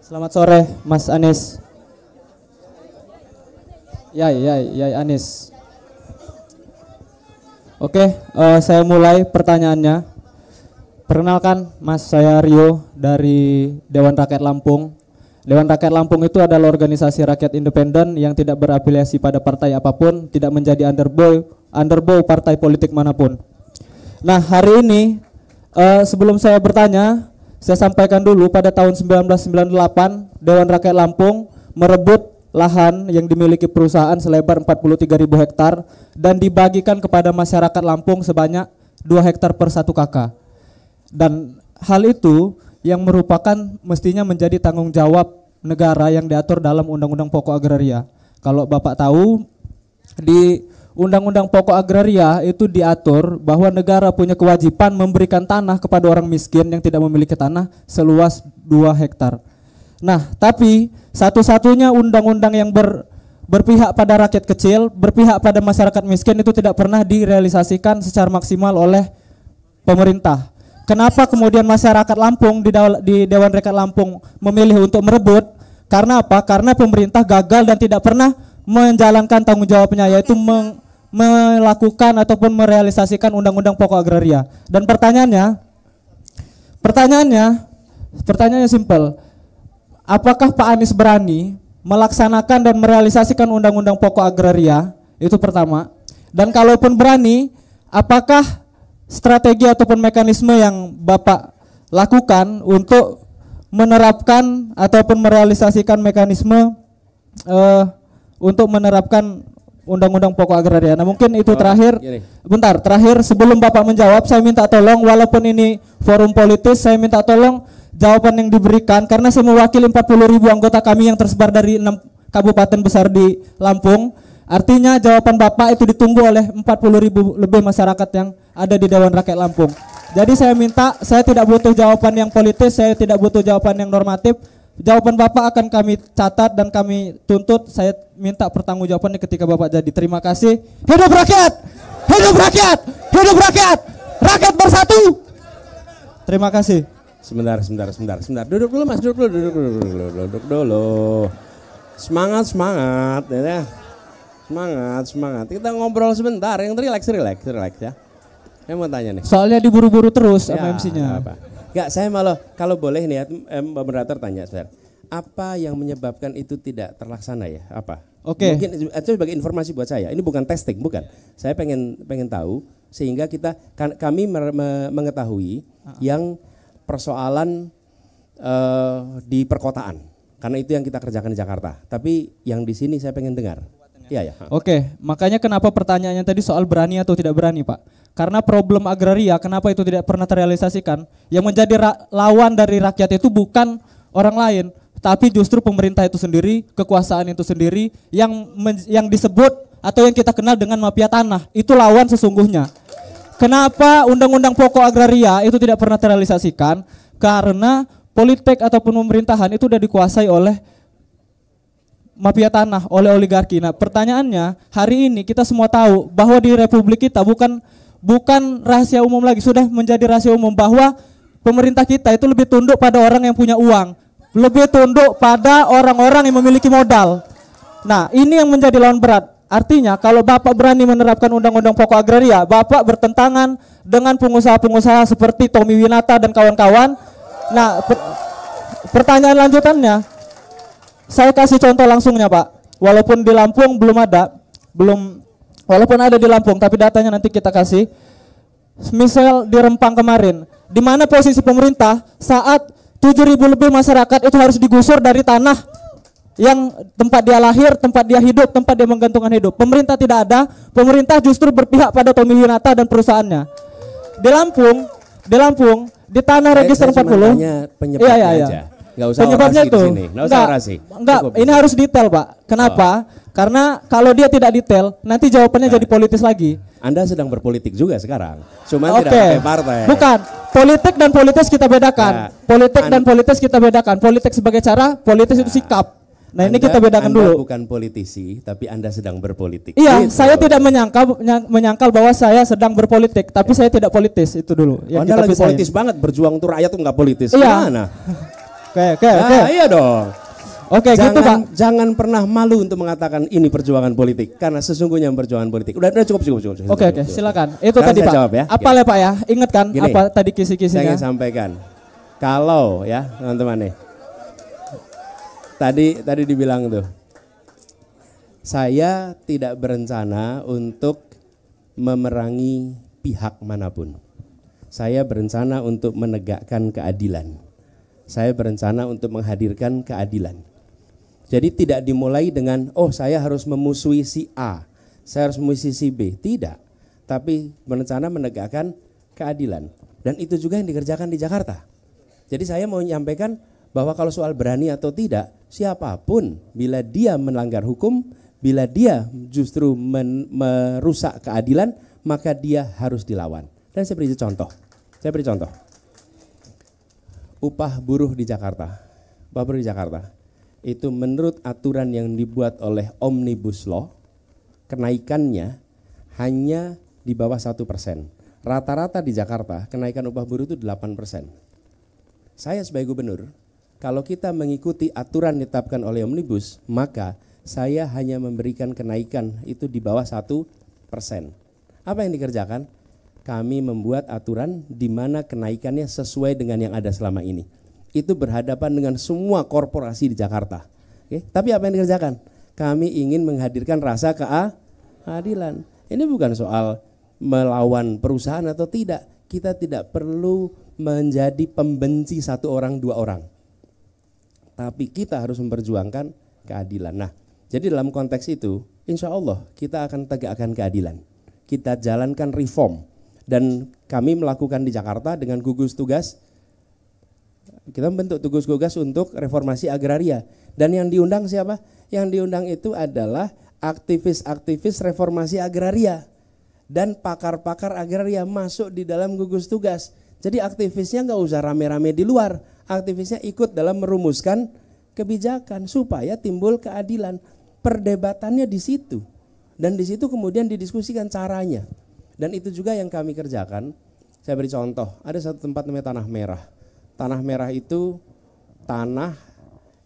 Selamat sore, Mas Anies. Ya, ya, ya, Anies. Oke, uh, saya mulai pertanyaannya. Perkenalkan, Mas, saya Rio dari Dewan Rakyat Lampung. Dewan Rakyat Lampung itu adalah organisasi rakyat independen yang tidak berafiliasi pada partai apapun, tidak menjadi underboy, underboy partai politik manapun. Nah, hari ini uh, sebelum saya bertanya, saya sampaikan dulu pada tahun 1998 Dewan Rakyat Lampung merebut lahan yang dimiliki perusahaan selebar 43.000 hektar dan dibagikan kepada masyarakat Lampung sebanyak 2 hektar per satu kakak. Dan hal itu yang merupakan mestinya menjadi tanggung jawab negara yang diatur dalam Undang-Undang Pokok Agraria. Kalau Bapak tahu di Undang-Undang Pokok Agraria itu diatur bahwa negara punya kewajiban memberikan tanah kepada orang miskin yang tidak memiliki tanah seluas 2 hektar. Nah, tapi satu-satunya undang-undang yang ber, berpihak pada rakyat kecil, berpihak pada masyarakat miskin itu tidak pernah direalisasikan secara maksimal oleh pemerintah. Kenapa kemudian masyarakat Lampung di, di Dewan Rekat Lampung memilih untuk merebut? Karena apa? Karena pemerintah gagal dan tidak pernah menjalankan tanggung jawabnya yaitu iya. meng, melakukan ataupun merealisasikan undang-undang pokok agraria. Dan pertanyaannya pertanyaannya pertanyaannya simpel. Apakah Pak Anies berani melaksanakan dan merealisasikan undang-undang pokok agraria? Itu pertama. Dan kalaupun berani, apakah strategi ataupun mekanisme yang Bapak lakukan untuk menerapkan ataupun merealisasikan mekanisme uh, untuk menerapkan undang-undang pokok agraria. Nah, mungkin itu oh, terakhir. Bentar, terakhir sebelum Bapak menjawab, saya minta tolong walaupun ini forum politis, saya minta tolong jawaban yang diberikan karena saya mewakili 40 ribu anggota kami yang tersebar dari 6 kabupaten besar di Lampung. Artinya jawaban Bapak itu ditunggu oleh 40 ribu lebih masyarakat yang ada di Dewan Rakyat Lampung. Jadi saya minta, saya tidak butuh jawaban yang politis, saya tidak butuh jawaban yang normatif. Jawaban Bapak akan kami catat dan kami tuntut. Saya minta pertanggungjawabannya ketika Bapak jadi. Terima kasih. Hidup rakyat! Hidup rakyat! Hidup rakyat! Rakyat bersatu! Terima kasih. Sebentar, sebentar, sebentar, sebentar. Duduk dulu Mas, duduk dulu, duduk dulu, duduk dulu, duduk dulu. Semangat, semangat, ya. Semangat, semangat. Kita ngobrol sebentar, yang relax, relax, relax ya. Saya mau tanya nih. Soalnya diburu-buru terus ya, sama MC-nya. Enggak, saya malah kalau boleh nih ya, eh, moderator tanya, Apa yang menyebabkan itu tidak terlaksana ya? Apa? Oke. Okay. Mungkin itu sebagai informasi buat saya. Ini bukan testing, bukan. Saya pengen pengen tahu sehingga kita kan, kami mengetahui uh ah. -huh. yang persoalan uh, di perkotaan. Karena itu yang kita kerjakan di Jakarta. Tapi yang di sini saya pengen dengar. Iya ya. Oke, okay, makanya kenapa pertanyaannya tadi soal berani atau tidak berani, Pak? Karena problem agraria, kenapa itu tidak pernah terrealisasikan? Yang menjadi lawan dari rakyat itu bukan orang lain, tapi justru pemerintah itu sendiri, kekuasaan itu sendiri yang yang disebut atau yang kita kenal dengan mafia tanah. Itu lawan sesungguhnya. Kenapa undang-undang pokok agraria itu tidak pernah terrealisasikan? Karena politik ataupun pemerintahan itu sudah dikuasai oleh mafia tanah, oleh oligarki. Nah, pertanyaannya, hari ini kita semua tahu bahwa di republik kita bukan bukan rahasia umum lagi, sudah menjadi rahasia umum bahwa pemerintah kita itu lebih tunduk pada orang yang punya uang, lebih tunduk pada orang-orang yang memiliki modal. Nah, ini yang menjadi lawan berat. Artinya kalau Bapak berani menerapkan undang-undang pokok agraria, Bapak bertentangan dengan pengusaha-pengusaha seperti Tommy Winata dan kawan-kawan. Nah, per pertanyaan lanjutannya, saya kasih contoh langsungnya Pak. Walaupun di Lampung belum ada, belum walaupun ada di Lampung, tapi datanya nanti kita kasih misal di Rempang kemarin, di mana posisi pemerintah saat 7.000 lebih masyarakat itu harus digusur dari tanah yang tempat dia lahir, tempat dia hidup, tempat dia menggantungkan hidup. Pemerintah tidak ada, pemerintah justru berpihak pada Tommy Hinata dan perusahaannya. Di Lampung, di Lampung, di tanah saya, register saya 40. Iya, iya, iya. usah penyebabnya itu. Di sini. Enggak usah orasi. Enggak, Cukup. ini harus detail, Pak. Kenapa? Oh. Karena kalau dia tidak detail, nanti jawabannya nah. jadi politis lagi. Anda sedang berpolitik juga sekarang. Cuma okay. tidak pakai partai. Bukan. Politik dan politis kita bedakan. Nah, politik dan politis kita bedakan. Politik sebagai cara, politis nah, itu ya. sikap. Nah, anda, ini kita bedakan anda dulu. bukan politisi, tapi Anda sedang berpolitik. Iya, gitu. saya tidak menyangka menyangkal bahwa saya sedang berpolitik, tapi ya. saya tidak politis itu dulu. Ya, oh, anda lagi pisahin. politis banget berjuang untuk rakyat tuh nggak politis. Iya. Oke, oke, nah, oke. Iya dong. Oke, okay, gitu, jangan, gitu Pak. Jangan pernah malu untuk mengatakan ini perjuangan politik karena sesungguhnya perjuangan politik. Udah, udah cukup cukup cukup. Oke, oke, okay, silakan. Itu Sekarang tadi Pak. Jawab, ya. Apa ya Pak ya? Ingat kan apa tadi kisi-kisinya? Saya ingin sampaikan. Kalau ya, teman-teman nih. Tadi tadi dibilang tuh. Saya tidak berencana untuk memerangi pihak manapun. Saya berencana untuk menegakkan keadilan saya berencana untuk menghadirkan keadilan. Jadi tidak dimulai dengan oh saya harus memusuhi si A, saya harus memusuhi si B. Tidak. Tapi berencana menegakkan keadilan. Dan itu juga yang dikerjakan di Jakarta. Jadi saya mau menyampaikan bahwa kalau soal berani atau tidak, siapapun bila dia melanggar hukum, bila dia justru merusak keadilan, maka dia harus dilawan. Dan saya beri contoh. Saya beri contoh. Upah buruh di Jakarta. Upah buruh di Jakarta itu menurut aturan yang dibuat oleh Omnibus Law, kenaikannya hanya di bawah satu persen. Rata-rata di Jakarta kenaikan upah buruh itu 8 persen. Saya sebagai gubernur, kalau kita mengikuti aturan ditetapkan oleh Omnibus, maka saya hanya memberikan kenaikan itu di bawah satu persen. Apa yang dikerjakan? Kami membuat aturan di mana kenaikannya sesuai dengan yang ada selama ini itu berhadapan dengan semua korporasi di Jakarta. Oke, tapi apa yang dikerjakan? Kami ingin menghadirkan rasa keadilan. Ini bukan soal melawan perusahaan atau tidak. Kita tidak perlu menjadi pembenci satu orang dua orang. Tapi kita harus memperjuangkan keadilan. Nah, jadi dalam konteks itu, insya Allah kita akan tegakkan keadilan. Kita jalankan reform. Dan kami melakukan di Jakarta dengan gugus tugas kita membentuk tugas tugas untuk reformasi agraria. Dan yang diundang siapa? Yang diundang itu adalah aktivis-aktivis reformasi agraria dan pakar-pakar agraria masuk di dalam gugus tugas. Jadi aktivisnya nggak usah rame-rame di luar, aktivisnya ikut dalam merumuskan kebijakan supaya timbul keadilan. Perdebatannya di situ dan di situ kemudian didiskusikan caranya. Dan itu juga yang kami kerjakan. Saya beri contoh, ada satu tempat namanya Tanah Merah. Tanah merah itu tanah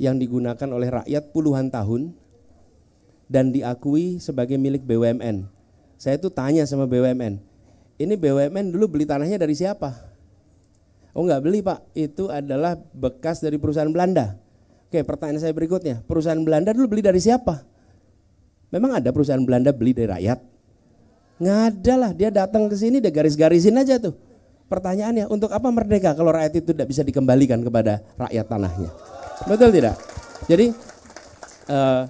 yang digunakan oleh rakyat puluhan tahun dan diakui sebagai milik BUMN. Saya itu tanya sama BUMN, ini BUMN dulu beli tanahnya dari siapa? Oh enggak beli pak, itu adalah bekas dari perusahaan Belanda. Oke pertanyaan saya berikutnya, perusahaan Belanda dulu beli dari siapa? Memang ada perusahaan Belanda beli dari rakyat? Enggak ada lah, dia datang ke sini, dia garis-garisin aja tuh. Pertanyaannya, untuk apa merdeka kalau rakyat itu tidak bisa dikembalikan kepada rakyat tanahnya? Betul tidak? Jadi eh,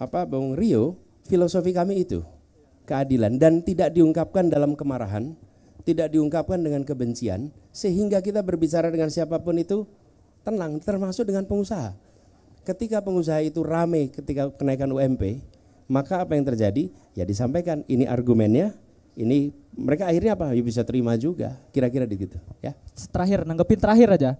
apa Bung Rio, filosofi kami itu keadilan dan tidak diungkapkan dalam kemarahan, tidak diungkapkan dengan kebencian sehingga kita berbicara dengan siapapun itu tenang termasuk dengan pengusaha. Ketika pengusaha itu rame ketika kenaikan UMP, maka apa yang terjadi? Ya disampaikan ini argumennya, ini mereka akhirnya apa? Ya bisa terima juga, kira-kira begitu. Ya. Terakhir, nanggepin terakhir aja.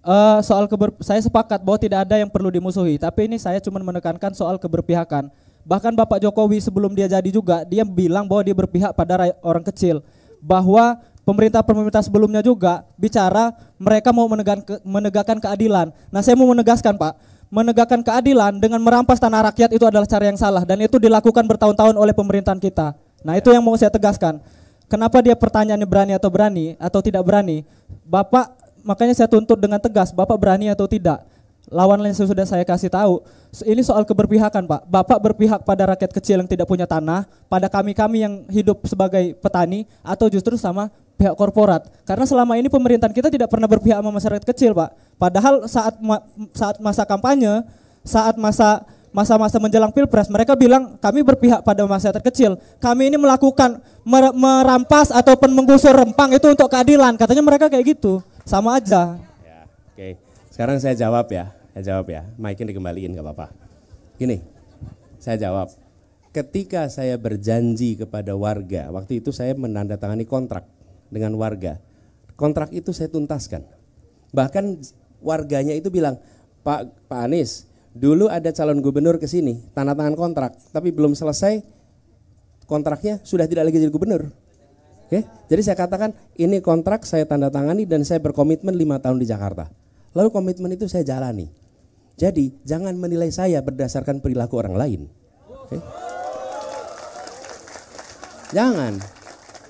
Uh, soal keber, saya sepakat bahwa tidak ada yang perlu dimusuhi, tapi ini saya cuma menekankan soal keberpihakan. Bahkan Bapak Jokowi sebelum dia jadi juga, dia bilang bahwa dia berpihak pada orang kecil, bahwa pemerintah-pemerintah sebelumnya juga bicara mereka mau ke menegakkan keadilan. Nah, saya mau menegaskan, Pak, menegakkan keadilan dengan merampas tanah rakyat itu adalah cara yang salah dan itu dilakukan bertahun-tahun oleh pemerintahan kita. Nah itu yang mau saya tegaskan. Kenapa dia pertanyaannya berani atau berani atau tidak berani? Bapak makanya saya tuntut dengan tegas, Bapak berani atau tidak? Lawan lain sudah saya kasih tahu, ini soal keberpihakan Pak. Bapak berpihak pada rakyat kecil yang tidak punya tanah, pada kami-kami yang hidup sebagai petani, atau justru sama pihak korporat. Karena selama ini pemerintahan kita tidak pernah berpihak sama masyarakat kecil Pak. Padahal saat saat masa kampanye, saat masa masa-masa menjelang pilpres mereka bilang kami berpihak pada masyarakat terkecil kami ini melakukan merampas ataupun menggusur rempang itu untuk keadilan katanya mereka kayak gitu sama aja ya, oke okay. sekarang saya jawab ya saya jawab ya mic-nya dikembaliin nggak apa-apa gini saya jawab ketika saya berjanji kepada warga waktu itu saya menandatangani kontrak dengan warga kontrak itu saya tuntaskan bahkan warganya itu bilang Pak Pak Anies Dulu ada calon gubernur ke sini, tanda tangan kontrak, tapi belum selesai kontraknya sudah tidak lagi jadi gubernur. Oke, jadi saya katakan ini kontrak saya tanda tangani dan saya berkomitmen lima tahun di Jakarta. Lalu komitmen itu saya jalani. Jadi jangan menilai saya berdasarkan perilaku orang lain. Okay? Jangan.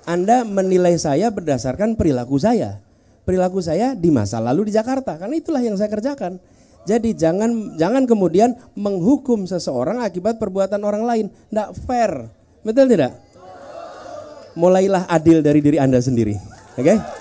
Anda menilai saya berdasarkan perilaku saya. Perilaku saya di masa lalu di Jakarta, karena itulah yang saya kerjakan. Jadi jangan jangan kemudian menghukum seseorang akibat perbuatan orang lain. Tidak fair. Betul tidak? Mulailah adil dari diri Anda sendiri. Oke? Okay?